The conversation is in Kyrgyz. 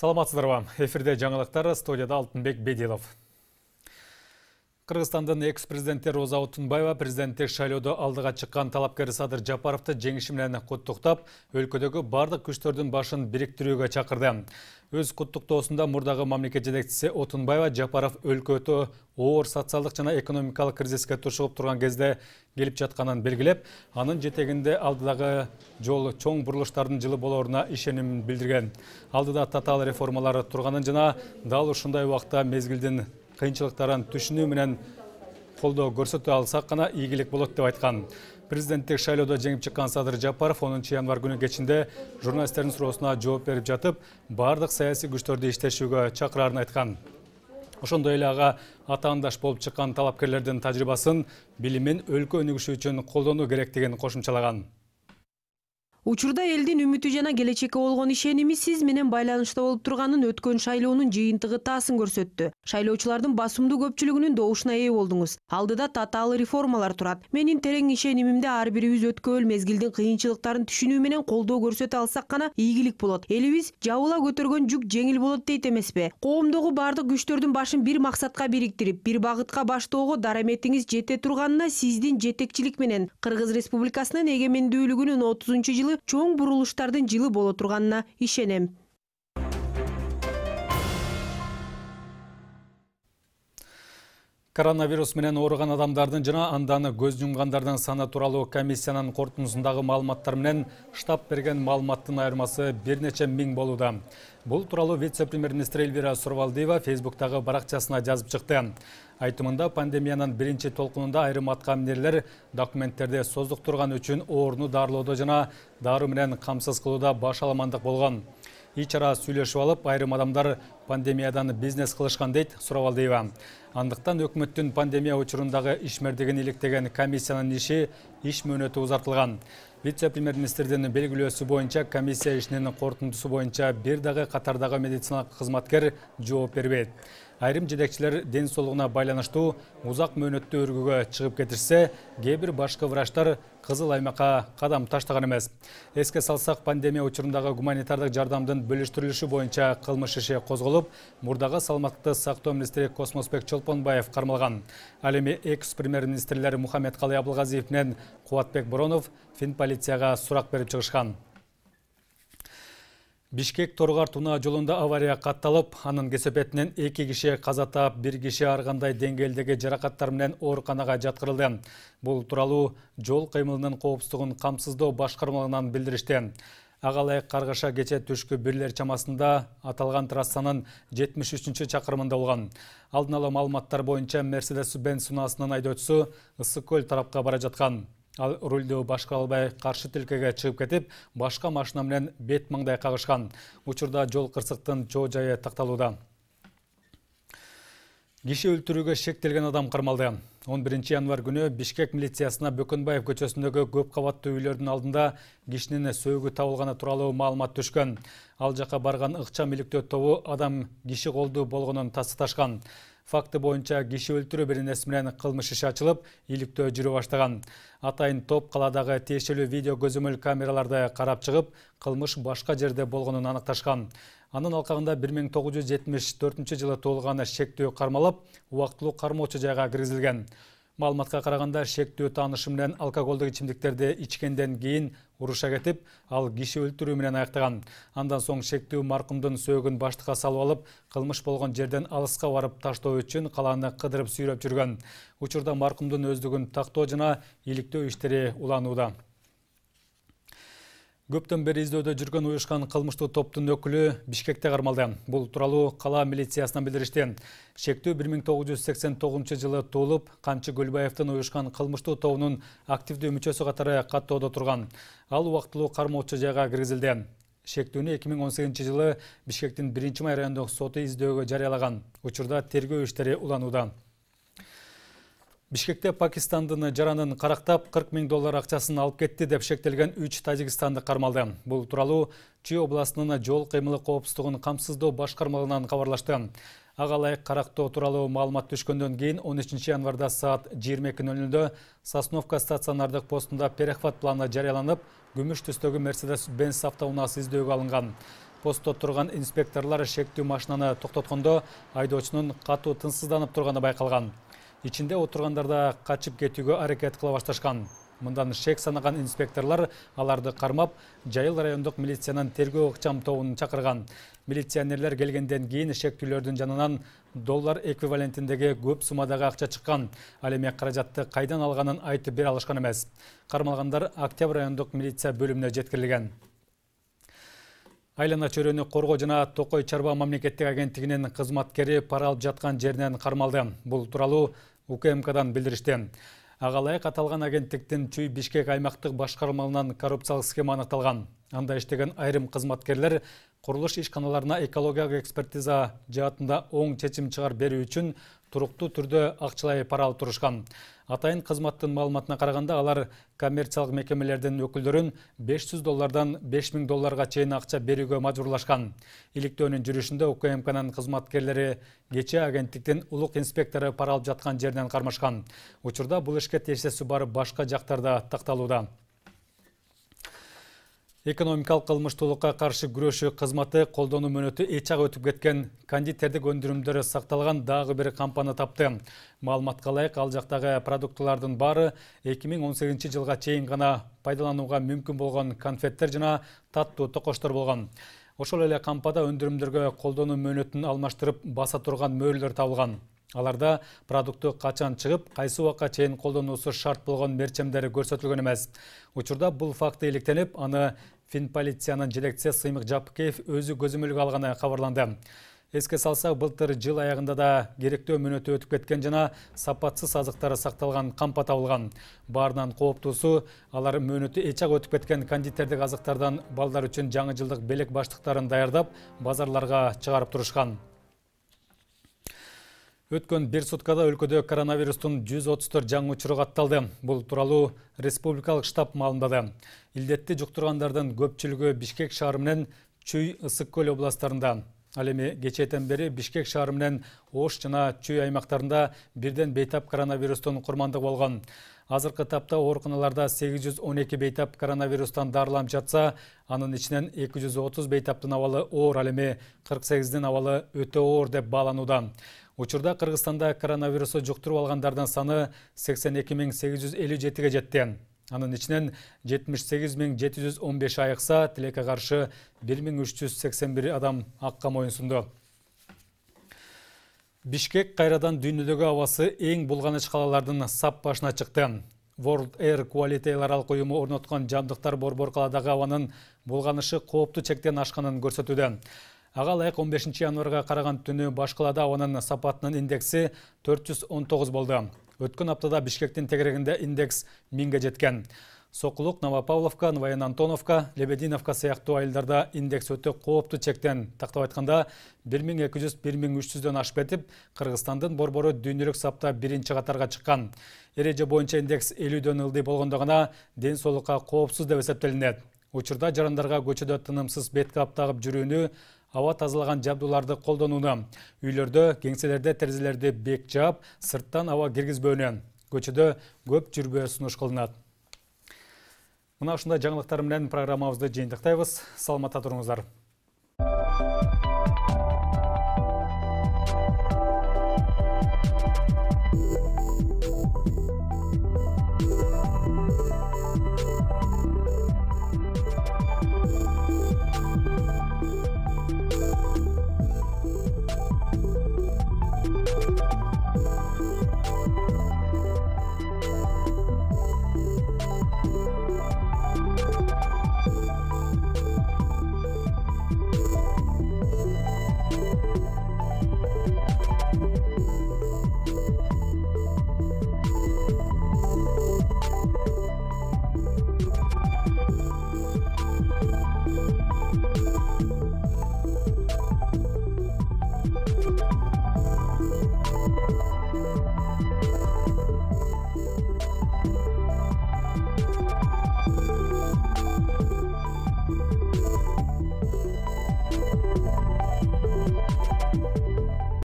саламатсыздар ба эфирде жаңалықтар студияда алтынбек беделов Кыргызстандын экс-президенти Роза Отунбаева президенттик шайлоодо алдыга чыккан талапкер Садыр Жапаровду жеңиши менен куттуктап, өлкөдөгү бардык күчтөрдүн башын бириктирүүгө чакырды. Өз куттуктоосунда мурдагы мамлекет жетекчиси Отунбаева Жапаров өлкөтө оор социалдык жана экономикалык кризиске тушугуп турган кезде келип жатканын белгилеп, анын жетегинде алдыдагы жол чоң бурулуштардын жылы болоруна ишенимин билдирген. Алдыда татаал реформалар турганын жана дал ушундай убакта мезгилдин кыйынчылыктарын түшүнүү менен колдоо көрсөтө алсак гана ийгилик болот деп айткан президенттик шайлоодо жеңип чыккан садыр жапаров онунчу январь күнү кечинде журналисттердин суроосуна жооп берип жатып баардык саясий күчтөрдү иштешүүгө чакырарын айткан ошондой эле ага атаандаш болуп чыккан талапкерлердин тажрыйбасын билимин өлкө өнүгүшү үчүн колдонуу керектигин кошумчалаган учурда элдин үмүтү жана келечекке болгон ишеними сиз менен байланышта болуп турганын өткөн шайлоонун жыйынтыгы таасын көрсөттү шайлоочулардын басымдуу көпчүлүгүнүн добушуна ээ болдуңуз алдыда татаал реформалар турат менин терең ишенимимде ар бирибиз өткөөл мезгилдин кыйынчылыктарын түшүнүү менен колдоо көрсөтө алсак гана ийгилик болот элибиз жабыла көтөргөн жүк жеңил болот дейт эмеспи коомдогу баардык күчтөрдүн башын бир максатка бириктирип бир багытка баштоого дараметиңиз жете турганына сиздин жетекчилик менен кыргыз республикасынын эгемендүүлүгүнүн отузунчу жылы чоң бурулуштардын жылы боло турганына ишенем Коронавирус менен ооруган адамдардын жана анданы көз жумгандардын саны тууралуу комиссиянын корутундусундагы маалыматтар менен штаб берген маалыматтын айырмасы бир нече миң болууда бул тууралуу вице премьер министр эльвира сурвалдиева фейсбуктагы баракчасына жазып чыкты айтымында пандемиянын биринчи толкунунда айрым аткаминерлер документтерди создуктурган үчүн ооруну дарылоодо жана дары менен камсыз кылууда баш аламандык болгон ич ара сүйлөшүп алып айрым адамдар пандемиядан бизнес кылышкан дейт сурабалдиева андыктан өкмөттүн пандемия учурундагы ишмердигин иликтеген комиссиянын иши иш мөөнөтү узартылган вице премьер министрдин белгилөөсү боюнча комиссия ишинин корутундусу боюнча бир дагы катардагы медициналык кызматкер жооп бербейт айрым жетекчилер ден соолугуна байланыштуу узак мөөнөттү өргүгө чыгып кетишсе кээ бир башкы врачтар кызыл аймакка кадам таштаган эмес эске салсак пандемия учурундагы гуманитардык жардамдын бөлүштүрүлүшү боюнча кылмыш иши козголуп мурдагы саламаттыкты сактоо министри космосбек чолпонбаев кармалган ал эми экс премьер министрлер мухаммедкалый абылгазиев менен кубатбек боронов фин полицияга сурак берип чыгышкан бишкек торгар тунаа жолунда авария катталып анын кесепетинен эки киши каза таап бир киши ар кандай деңгээлдеги жаракаттар менен ооруканага жаткырылды бул тууралуу жол кыймылынын коопсуздугун камсыздоо башкармалыгынан билдиришти ага ылайык каргыша кече түшкү бирлер чамасында аталган трассанын жетимиш үчүнчү чакырымында болгон алдын ала маалыматтар боюнча мерседес бенз унаасынын айдоочусу ысык көл тарапка бара жаткан ал рулду башка албай каршы тилкеге чыгып кетип башка машина менен бет маңдай кагышкан учурда жол кырсыктын чоо жайы такталууда киши өлтүрүүгө шектелген адам кармалды он биринчи январь күнү бишкек милициясына бөкөнбаев көчөсүндөгү көп кабаттуу үйлөрдүн алдында кишинин сөөгү табылганы тууралуу маалымат түшкөн ал жака барган ыкчам иликтөө тобу адам киши колдуу болгонун тастыкташкан факты бойынша, киши өлтүрүү беренеси менен кылмыш иши ачылып иликтөө жүрө баштаган атайын топ калаадагы тиешелүү видео көзөмөл камераларды карап чыгып кылмыш башка жерде болгонун аныкташкан анын алкагында 1974 миң тогуз жүз жетимиш төртүнчү жылы туулган шектүү кармалып убактылуу кармоочу жайга киргизилген маалыматка караганда шектүү таанышы менен алкоголдук ичимдиктерди ичкенден кийин уруша кетип ал киши өлтүрүү менен аяктаган андан соң шектүү маркумдун сөөгүн баштыкка салып алып кылмыш болгон жерден алыска барып таштоо үчүн калааны кыдырып сүйрөп жүргөн учурда маркумдун өздүгүн тактоо жана иликтөө иштери уланууда көптөн бери издөөдө жүргөн уюшкан кылмыштуу топтун өкүлү бишкекте кармалды бул тууралуу калаа милициясынан билдиришти шектүү бир миң тогуз жүз сексен тогузунчу жылы туулуп камчы көлбаевдин уюшкан кылмыштуу тобунун активдүү мүчөсү катары каттоодо турган ал убактылуу кармоочу жайга киргизилди шектүүнү эки миң он сегизинчи жылы бишкектин биринчи май райондук соту издөөгө жарыялаган учурда тергөө иштери уланууда бишкекте пакистандын жаранын карактап кырк миң доллар акчасын алып кетти деп шектелген үч тажикстандык кармалды бул тууралуу чи областынын жол кыймылы коопсуздугун камсыздоо башкармалыгынан кабарлашты ага ылайык карактоо тууралуу маалымат түшкөндөн кийин он үчүнчү январда саат жыйырма эки нөл нөлдө сосновка стационардык постунда перехват планы жарыяланып күмүш түстөгү мерседес бенс автоунаасы издөөгө алынган постто турган инспекторлор шектүү машинаны токтоткондо айдоочунун катуу тынчсызданып турганы байкалган ичинде отургандар да качып кетүүгө аракет кыла башташкан мындан шек санаган инспекторлор аларды кармап жайыл райондук милициянын тергөө ыкчам тобун чакырган милиционерлер келгенден кийин шектүүлөрдүн жанынан доллар эквивалентиндеги көп суммадагы акча чыккан ал эми каражатты кайдан алганын айтып бере алышкан эмес кармалгандар октябрь райондук милиция бөлүмүнө жеткирилген айлана чөйрөнү коргоо жана токой чарба мамлекеттик агенттигинин кызматкери пара алып жаткан жеринен кармалды бул тууралуу укмкдан билдиришти ага ылайык аталган агенттиктин чүй бишкек аймактык башкармалыгынан коррупциялык схема аныкталган анда иштеген айрым кызматкерлер құрылыш ишканаларына экологиялық экспертиза жаатында оң чечим чыгарып берүү үчүн туруктуу түрдө акчалай пара алып турушкан атайын кызматтын маалыматына караганда алар коммерциялык мекемелердин өкүлдөрүн 500 доллардан 5000 долларга чейин акча берүүгө мажбурлашкан иликтөөнүн жүрүшүндө укмкнын кызматкерлери кечээ агенттиктин улук инспектору пара алып жаткан жеринен кармашкан учурда бул ишке тиешеси бар башка жактар да экономикалык кылмыштуулукка каршы күрөшүү кызматы колдонуу мөөнөтү эч ак өтүп кеткен кондитердик өндүрүмдөр сакталган дагы бир компания тапты маалыматка ылайык ал жактагы продуктылардын баары эки миң он сегизинчи жылга чейин гана пайдаланууга мүмкүн болгон конфеттер жана таттуу токочтор болгон ошол эле кампада өндүрүмдөргө колдонуу мөөнөтүн алмаштырып баса турган мөөлөр табылган аларда продукту качан чыгып кайсы убакка чейин колдонуусу шарт болгон мерчемдер көрсөтүлгөн эмес учурда бул факты иликтенип аны фин полициянын жетекчиси сыймык жапыкеев өзү көзөмөлгө алганы кабарланды эске салсак былтыр жыл аягында да керектөө мөөнөтү өтүп кеткен жана сапатсыз азыктар сакталган кампа табылган баарынан кооптуусу алар мөөнөтү эч ак өтүп кеткен кондитердик азыктардан балдар үчүн жаңы жылдык белек баштыктарын даярдап базарларга чыгарып турушкан Өткөн бир суткада өлкөдө коронавирустун 134 жаңы учуру катталды. Бул тууралуу республикалык штаб маалымдады. Илдетти жуктургандардын көпчүлүгү Бишкек шаары менен Чүй Ысык көл областарында. Ал эми кечээтен бери Бишкек шаары менен Ош жана Чүй аймактарында бирден бейтап коронавирустун курмандыгы болгон. Азыркы тапта ооруканаларда 812 бейтап коронавирустан дарылап жатса, анын ичинен 230 бейтаптын абалы оор, ал эми 48дин абалы өтө оор деп бааланууда. учурда кыргызстанда коронавирусту жуктуруп алгандардын саны сексен эки миң сегиз жүз элүү жетиге жетти анын ичинен жетимиш сегиз миң жети жүз он беши айыкса тилекке каршы бир миң үч жүз сексен бир адам акка моюн сунду бишкек кайрадан дүйнөдөгү абасы эң булганыч калаалардын сап башына чыкты world air quality эл аралык уюму орноткон жабдыктар борбор калаадагы абанын булганышы кооптуу чектен ашканын көрсөтүүдө ага ылайык он бешинчи январга караган түнү баш калада абанын сапатынын индекси төрт жүз он тогуз болду өткөн аптада бишкектин тегерегинде индекс миңге жеткен сокулук новопавловка новоено антоновка лебединовка сыяктуу айылдарда индекс өтө кооптуу чектен тактап айтканда бир миң эки жүз бир миң үч жүздөн ашып кетип кыргызстандын борбору дүйнөлүк сапта биринчи катарга чыккан эреже боюнча индекс элүүдөн ылдый болгондо гана ден соолукка коопсуз деп эсептелинет учурда жарандарга көчөдө тынымсыз беткап тагып жүрүүнү аба тазалаган жабдууларды колдонууну үйлөрдө кеңселерде терезелерди бек жаап сырттан аба киргизбөөнү көчөдө көп жүрбөө сунуш кылынат мына ушундай жаңылыктар менен программабызды жыйынтыктайбыз саламатта туруңуздар